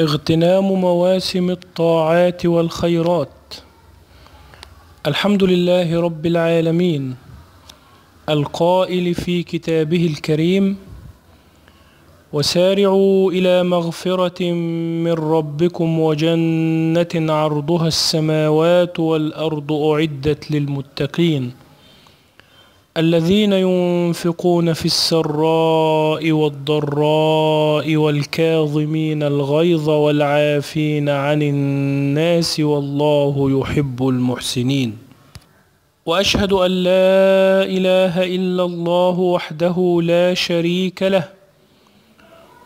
اغتنام مواسم الطاعات والخيرات الحمد لله رب العالمين القائل في كتابه الكريم وسارعوا إلى مغفرة من ربكم وجنة عرضها السماوات والأرض أعدت للمتقين الذين ينفقون في السراء والضراء والكاظمين الغيظ والعافين عن الناس والله يحب المحسنين واشهد ان لا اله الا الله وحده لا شريك له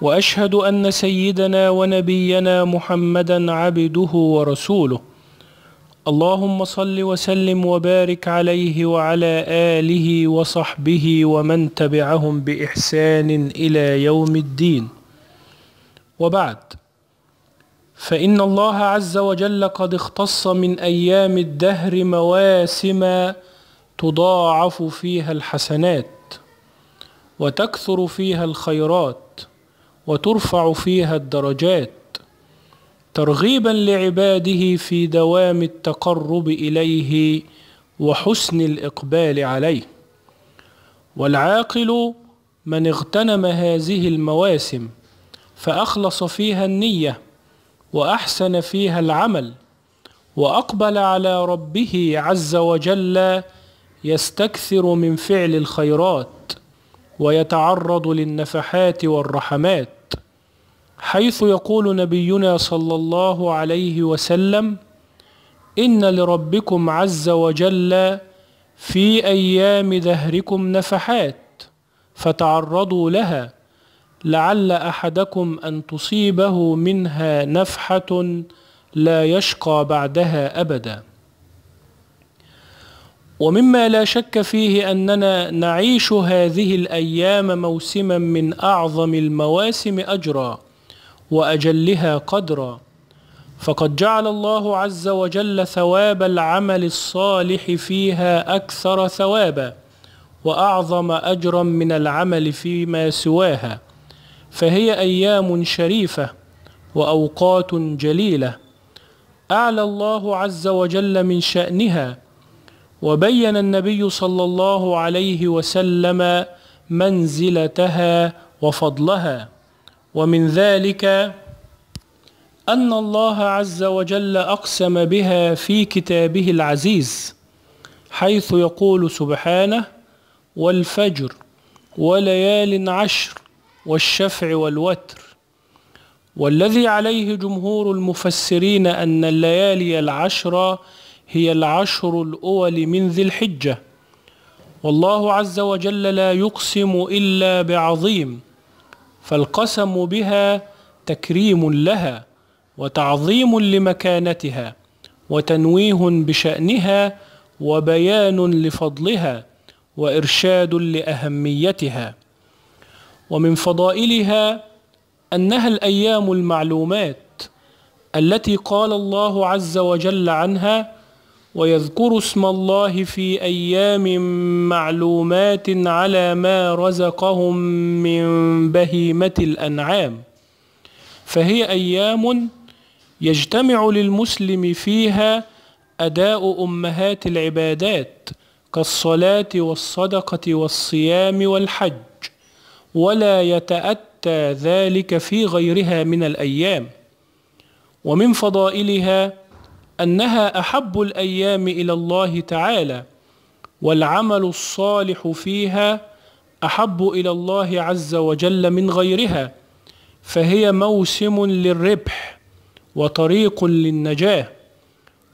واشهد ان سيدنا ونبينا محمدا عبده ورسوله اللهم صل وسلم وبارك عليه وعلى آله وصحبه ومن تبعهم بإحسان إلى يوم الدين وبعد فإن الله عز وجل قد اختص من أيام الدهر مواسم تضاعف فيها الحسنات وتكثر فيها الخيرات وترفع فيها الدرجات ترغيبا لعباده في دوام التقرب اليه وحسن الاقبال عليه والعاقل من اغتنم هذه المواسم فاخلص فيها النيه واحسن فيها العمل واقبل على ربه عز وجل يستكثر من فعل الخيرات ويتعرض للنفحات والرحمات حيث يقول نبينا صلى الله عليه وسلم إن لربكم عز وجل في أيام دهركم نفحات فتعرضوا لها لعل أحدكم أن تصيبه منها نفحة لا يشقى بعدها أبدا ومما لا شك فيه أننا نعيش هذه الأيام موسما من أعظم المواسم أجرًا وأجلها قدرا فقد جعل الله عز وجل ثواب العمل الصالح فيها أكثر ثوابا وأعظم أجرا من العمل فيما سواها فهي أيام شريفة وأوقات جليلة أعلى الله عز وجل من شأنها وبين النبي صلى الله عليه وسلم منزلتها وفضلها ومن ذلك أن الله عز وجل أقسم بها في كتابه العزيز حيث يقول سبحانه والفجر وليال عشر والشفع والوتر والذي عليه جمهور المفسرين أن الليالي العشرة هي العشر الأول من ذي الحجة والله عز وجل لا يقسم إلا بعظيم فالقسم بها تكريم لها وتعظيم لمكانتها وتنويه بشأنها وبيان لفضلها وإرشاد لأهميتها ومن فضائلها أنها الأيام المعلومات التي قال الله عز وجل عنها ويذكر اسم الله في أيام معلومات على ما رزقهم من بهيمة الأنعام فهي أيام يجتمع للمسلم فيها أداء أمهات العبادات كالصلاة والصدقة والصيام والحج ولا يتأتى ذلك في غيرها من الأيام ومن فضائلها أنها أحب الأيام إلى الله تعالى والعمل الصالح فيها أحب إلى الله عز وجل من غيرها فهي موسم للربح وطريق للنجاة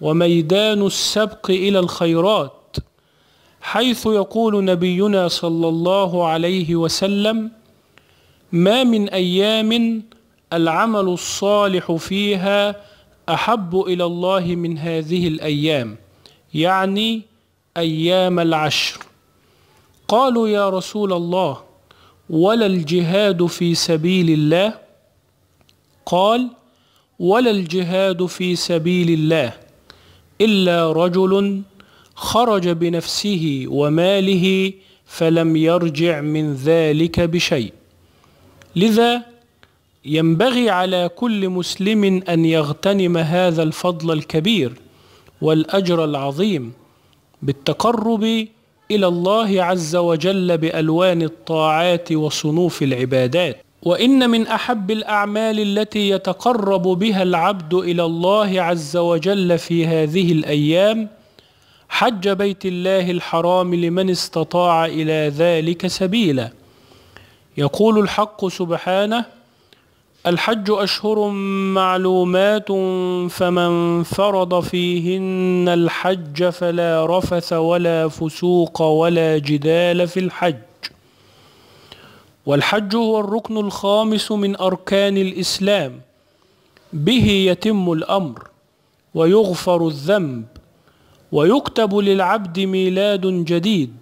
وميدان السبق إلى الخيرات حيث يقول نبينا صلى الله عليه وسلم ما من أيام العمل الصالح فيها أحب إلى الله من هذه الأيام يعني أيام العشر قالوا يا رسول الله ولا الجهاد في سبيل الله قال ولا الجهاد في سبيل الله إلا رجل خرج بنفسه وماله فلم يرجع من ذلك بشيء لذا ينبغي على كل مسلم أن يغتنم هذا الفضل الكبير والأجر العظيم بالتقرب إلى الله عز وجل بألوان الطاعات وصنوف العبادات وإن من أحب الأعمال التي يتقرب بها العبد إلى الله عز وجل في هذه الأيام حج بيت الله الحرام لمن استطاع إلى ذلك سبيلا يقول الحق سبحانه الحج أشهر معلومات فمن فرض فيهن الحج فلا رفث ولا فسوق ولا جدال في الحج والحج هو الركن الخامس من أركان الإسلام به يتم الأمر ويغفر الذنب ويكتب للعبد ميلاد جديد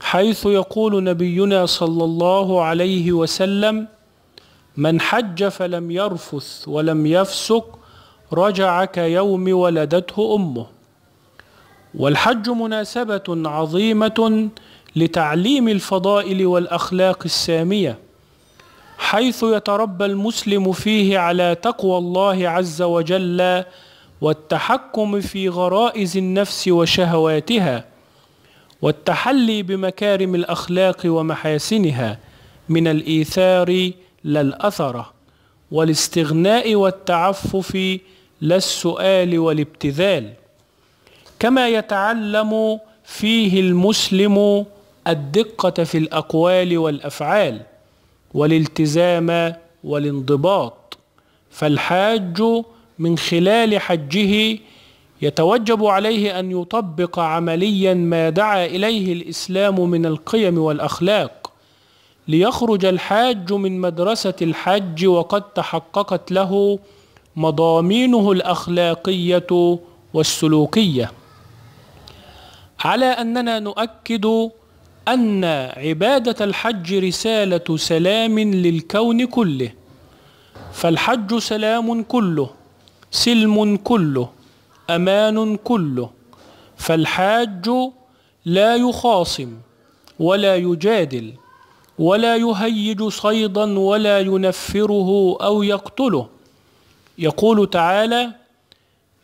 حيث يقول نبينا صلى الله عليه وسلم من حج فلم يرفث ولم يفسق رجع كيوم ولدته امه والحج مناسبه عظيمه لتعليم الفضائل والاخلاق الساميه حيث يتربى المسلم فيه على تقوى الله عز وجل والتحكم في غرائز النفس وشهواتها والتحلي بمكارم الاخلاق ومحاسنها من الايثار لا الأثر والاستغناء والتعفف لا السؤال والابتذال كما يتعلم فيه المسلم الدقة في الأقوال والأفعال والالتزام والانضباط فالحاج من خلال حجه يتوجب عليه أن يطبق عمليا ما دعا إليه الإسلام من القيم والأخلاق ليخرج الحاج من مدرسة الحج وقد تحققت له مضامينه الأخلاقية والسلوكية على أننا نؤكد أن عبادة الحج رسالة سلام للكون كله فالحج سلام كله سلم كله أمان كله فالحاج لا يخاصم ولا يجادل ولا يهيج صيدا ولا ينفره أو يقتله يقول تعالى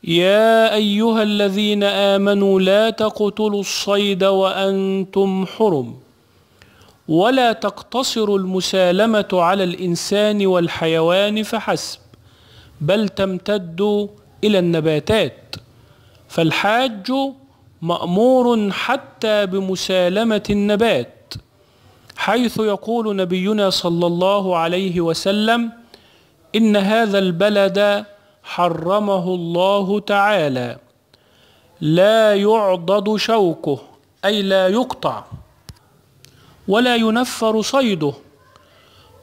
يا أيها الذين آمنوا لا تقتلوا الصيد وأنتم حرم ولا تقتصر المسالمة على الإنسان والحيوان فحسب بل تمتد إلى النباتات فالحاج مأمور حتى بمسالمة النبات حيث يقول نبينا صلى الله عليه وسلم إن هذا البلد حرمه الله تعالى لا يعضد شوكه أي لا يقطع ولا ينفر صيده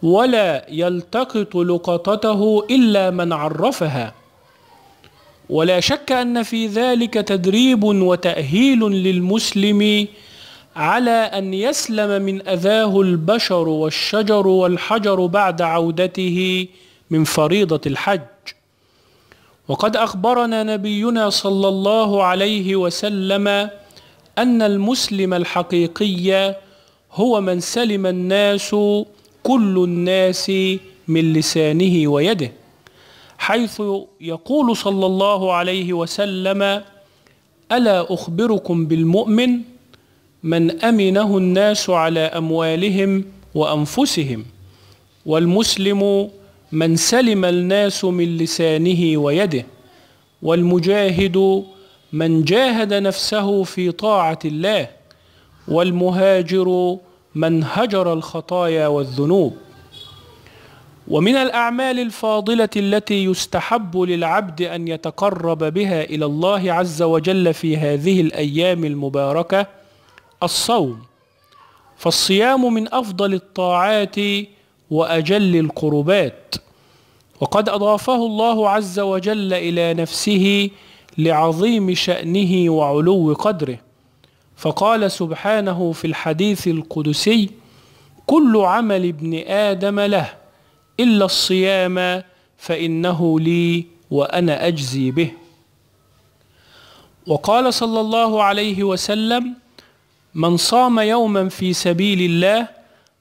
ولا يلتقط لقطته إلا من عرفها ولا شك أن في ذلك تدريب وتأهيل للمسلم على أن يسلم من أذاه البشر والشجر والحجر بعد عودته من فريضة الحج وقد أخبرنا نبينا صلى الله عليه وسلم أن المسلم الحقيقي هو من سلم الناس كل الناس من لسانه ويده حيث يقول صلى الله عليه وسلم ألا أخبركم بالمؤمن؟ من أمنه الناس على أموالهم وأنفسهم والمسلم من سلم الناس من لسانه ويده والمجاهد من جاهد نفسه في طاعة الله والمهاجر من هجر الخطايا والذنوب ومن الأعمال الفاضلة التي يستحب للعبد أن يتقرب بها إلى الله عز وجل في هذه الأيام المباركة الصوم فالصيام من أفضل الطاعات وأجل القربات وقد أضافه الله عز وجل إلى نفسه لعظيم شأنه وعلو قدره فقال سبحانه في الحديث القدسي كل عمل ابن آدم له إلا الصيام فإنه لي وأنا أجزي به وقال صلى الله عليه وسلم من صام يوما في سبيل الله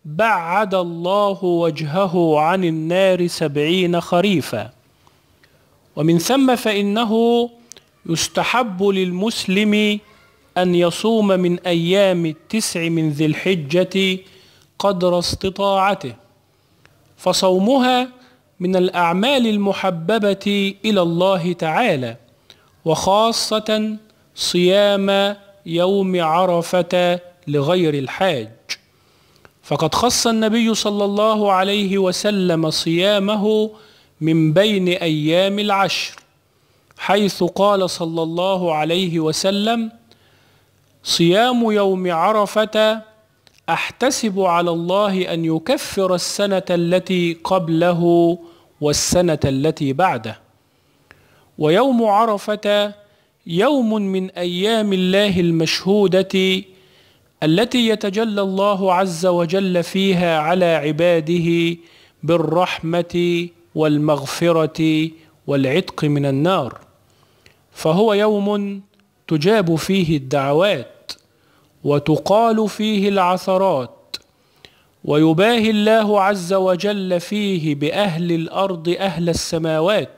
بعد الله وجهه عن النار سبعين خريفا ومن ثم فإنه يستحب للمسلم أن يصوم من أيام التسع من ذي الحجة قدر استطاعته فصومها من الأعمال المحببة إلى الله تعالى وخاصة صيام يوم عرفة لغير الحاج فقد خص النبي صلى الله عليه وسلم صيامه من بين أيام العشر حيث قال صلى الله عليه وسلم صيام يوم عرفة أحتسب على الله أن يكفر السنة التي قبله والسنة التي بعده ويوم عرفة يوم من أيام الله المشهودة التي يتجلى الله عز وجل فيها على عباده بالرحمة والمغفرة والعتق من النار فهو يوم تجاب فيه الدعوات وتقال فيه العثرات ويباهي الله عز وجل فيه بأهل الأرض أهل السماوات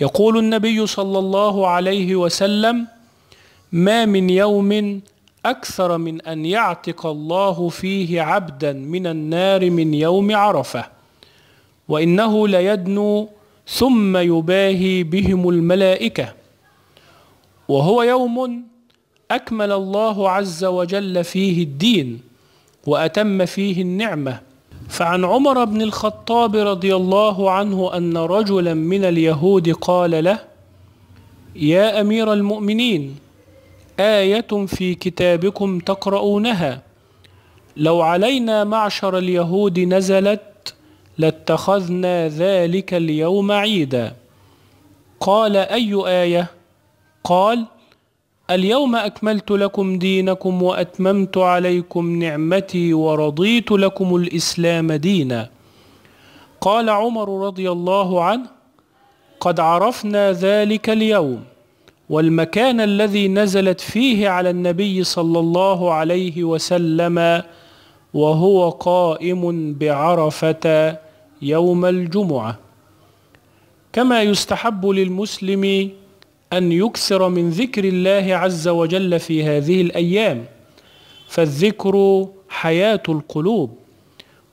يقول النبي صلى الله عليه وسلم ما من يوم أكثر من أن يعتق الله فيه عبدا من النار من يوم عرفة وإنه ليدنو ثم يباهي بهم الملائكة وهو يوم أكمل الله عز وجل فيه الدين وأتم فيه النعمة فعن عمر بن الخطاب رضي الله عنه أن رجلا من اليهود قال له يا أمير المؤمنين آية في كتابكم تقرؤونها لو علينا معشر اليهود نزلت لاتخذنا ذلك اليوم عيدا قال أي آية؟ قال اليوم أكملت لكم دينكم وأتممت عليكم نعمتي ورضيت لكم الإسلام دينا قال عمر رضي الله عنه قد عرفنا ذلك اليوم والمكان الذي نزلت فيه على النبي صلى الله عليه وسلم وهو قائم بعرفة يوم الجمعة كما يستحب للمسلم أن يكثر من ذكر الله عز وجل في هذه الأيام فالذكر حياة القلوب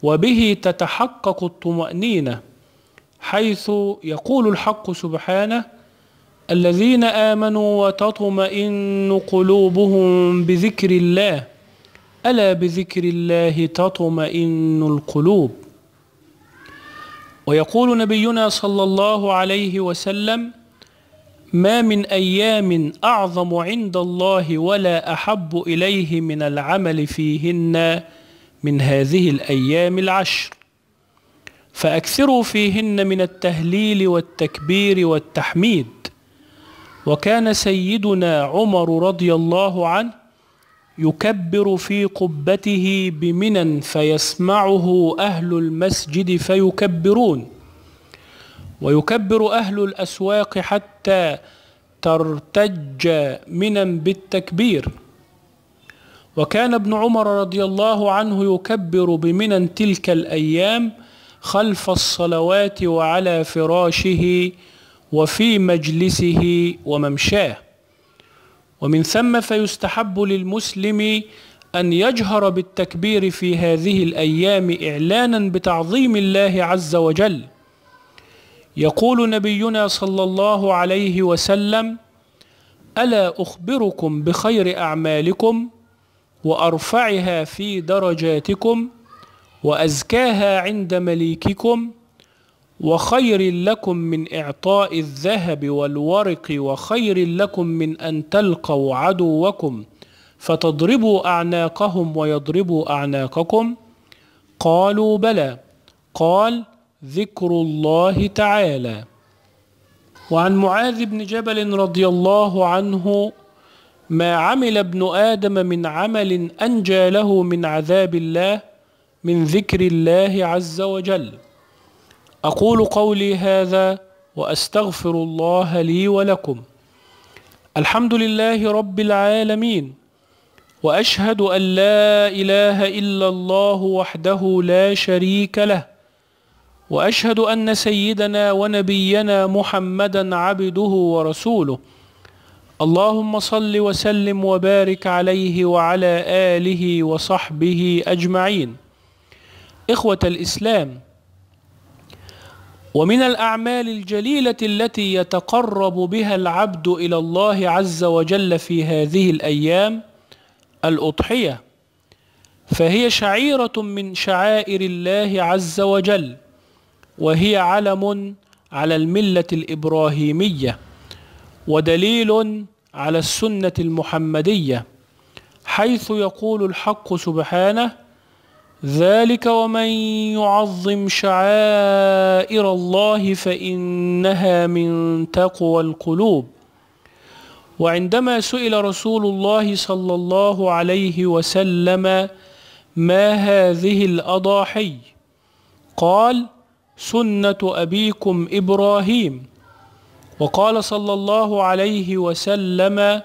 وبه تتحقق الطمأنينة حيث يقول الحق سبحانه الذين آمنوا وتطمئن قلوبهم بذكر الله ألا بذكر الله تطمئن القلوب ويقول نبينا صلى الله عليه وسلم ما من أيام أعظم عند الله ولا أحب إليه من العمل فيهن من هذه الأيام العشر فأكثروا فيهن من التهليل والتكبير والتحميد وكان سيدنا عمر رضي الله عنه يكبر في قبته بمنن فيسمعه أهل المسجد فيكبرون ويكبر أهل الأسواق حتى ترتج منا بالتكبير وكان ابن عمر رضي الله عنه يكبر بمنا تلك الأيام خلف الصلوات وعلى فراشه وفي مجلسه وممشاه ومن ثم فيستحب للمسلم أن يجهر بالتكبير في هذه الأيام إعلانا بتعظيم الله عز وجل يقول نبينا صلى الله عليه وسلم الا اخبركم بخير اعمالكم وارفعها في درجاتكم وازكاها عند مليككم وخير لكم من اعطاء الذهب والورق وخير لكم من ان تلقوا عدوكم فتضربوا اعناقهم ويضربوا اعناقكم قالوا بلى قال ذكر الله تعالى وعن معاذ بن جبل رضي الله عنه ما عمل ابن آدم من عمل أنجى له من عذاب الله من ذكر الله عز وجل أقول قولي هذا وأستغفر الله لي ولكم الحمد لله رب العالمين وأشهد أن لا إله إلا الله وحده لا شريك له واشهد ان سيدنا ونبينا محمدا عبده ورسوله اللهم صل وسلم وبارك عليه وعلى اله وصحبه اجمعين اخوه الاسلام ومن الاعمال الجليله التي يتقرب بها العبد الى الله عز وجل في هذه الايام الاضحيه فهي شعيره من شعائر الله عز وجل وهي علم على الملة الإبراهيمية ودليل على السنة المحمدية حيث يقول الحق سبحانه ذلك ومن يعظم شعائر الله فإنها من تقوى القلوب وعندما سئل رسول الله صلى الله عليه وسلم ما هذه الأضاحي قال سنة أبيكم إبراهيم وقال صلى الله عليه وسلم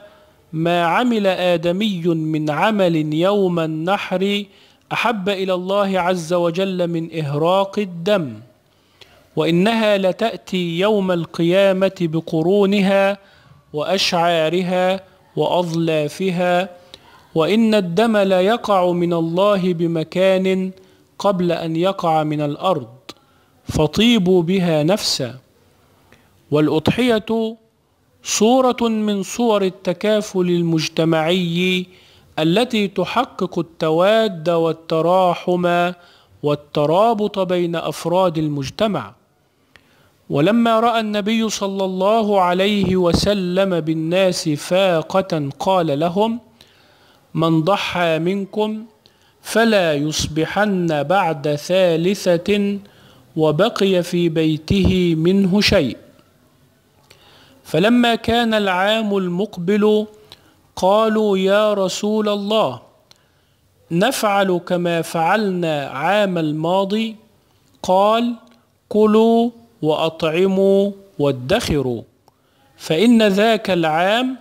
ما عمل آدمي من عمل يوم النحر أحب إلى الله عز وجل من إهراق الدم وإنها لتأتي يوم القيامة بقرونها وأشعارها وأظلافها وإن الدم ليقع من الله بمكان قبل أن يقع من الأرض فطيبوا بها نفسا والأضحية صورة من صور التكافل المجتمعي التي تحقق التواد والتراحم والترابط بين أفراد المجتمع ولما رأى النبي صلى الله عليه وسلم بالناس فاقة قال لهم من ضحى منكم فلا يصبحن بعد ثالثة وبقي في بيته منه شيء فلما كان العام المقبل قالوا يا رسول الله نفعل كما فعلنا عام الماضي قال كلوا واطعموا وادخروا فان ذاك العام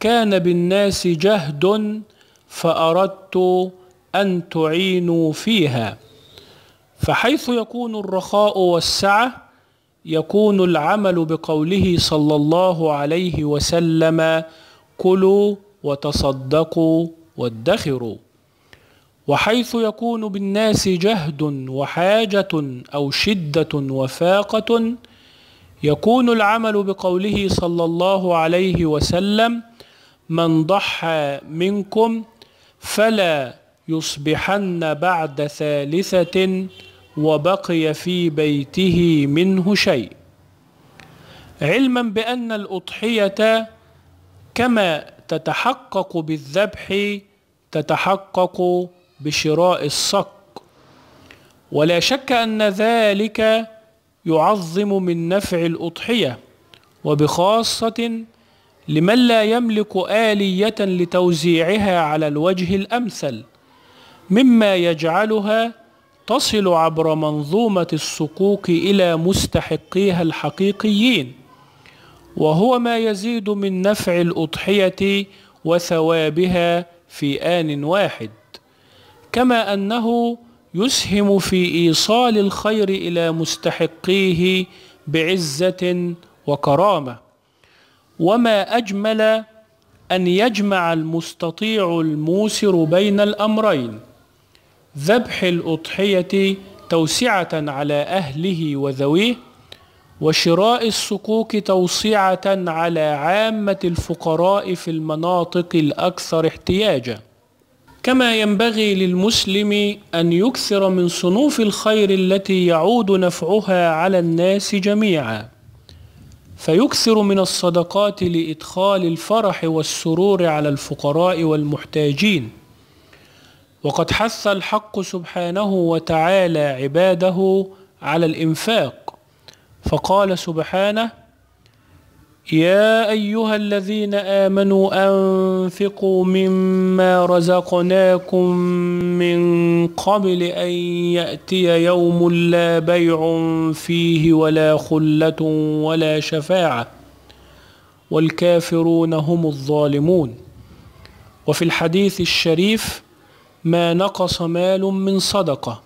كان بالناس جهد فاردت ان تعينوا فيها فحيث يكون الرخاء والسعة يكون العمل بقوله صلى الله عليه وسلم كلوا وتصدقوا وادخروا وحيث يكون بالناس جهد وحاجة أو شدة وفاقة يكون العمل بقوله صلى الله عليه وسلم من ضحى منكم فلا يصبحن بعد ثالثة وبقي في بيته منه شيء علما بان الاضحيه كما تتحقق بالذبح تتحقق بشراء الصك ولا شك ان ذلك يعظم من نفع الاضحيه وبخاصه لمن لا يملك اليه لتوزيعها على الوجه الامثل مما يجعلها تصل عبر منظومة الصكوك إلى مستحقيها الحقيقيين وهو ما يزيد من نفع الأضحية وثوابها في آن واحد كما أنه يسهم في إيصال الخير إلى مستحقيه بعزة وكرامة وما أجمل أن يجمع المستطيع الموسر بين الأمرين ذبح الأضحية توسعة على أهله وذويه وشراء الصكوك توسعة على عامة الفقراء في المناطق الأكثر احتياجا كما ينبغي للمسلم أن يكثر من صنوف الخير التي يعود نفعها على الناس جميعا فيكثر من الصدقات لإدخال الفرح والسرور على الفقراء والمحتاجين وقد حث الحق سبحانه وتعالى عباده على الإنفاق فقال سبحانه يا أيها الذين آمنوا أنفقوا مما رزقناكم من قبل أن يأتي يوم لا بيع فيه ولا خلة ولا شفاعة والكافرون هم الظالمون وفي الحديث الشريف ما نقص مال من صدقة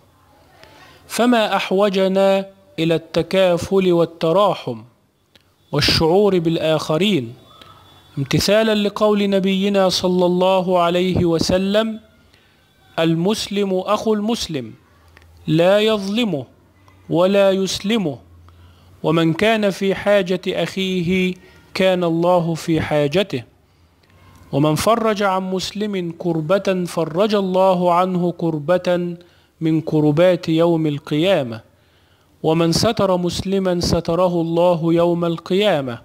فما أحوجنا إلى التكافل والتراحم والشعور بالآخرين امتثالا لقول نبينا صلى الله عليه وسلم المسلم أخو المسلم لا يظلمه ولا يسلمه ومن كان في حاجة أخيه كان الله في حاجته ومن فرج عن مسلم كربة فرج الله عنه كربة من كربات يوم القيامة ومن ستر مسلما ستره الله يوم القيامة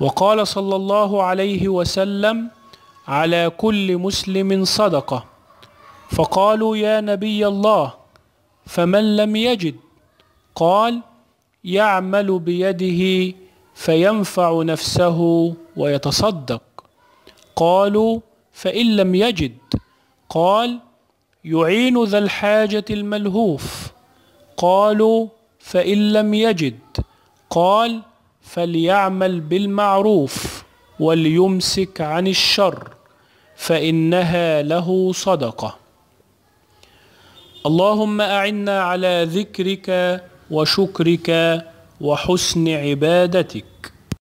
وقال صلى الله عليه وسلم على كل مسلم صدقة فقالوا يا نبي الله فمن لم يجد قال يعمل بيده فينفع نفسه ويتصدق قالوا فإن لم يجد قال يعين ذا الحاجة الملهوف قالوا فإن لم يجد قال فليعمل بالمعروف وليمسك عن الشر فإنها له صدقة اللهم أعنا على ذكرك وشكرك وحسن عبادتك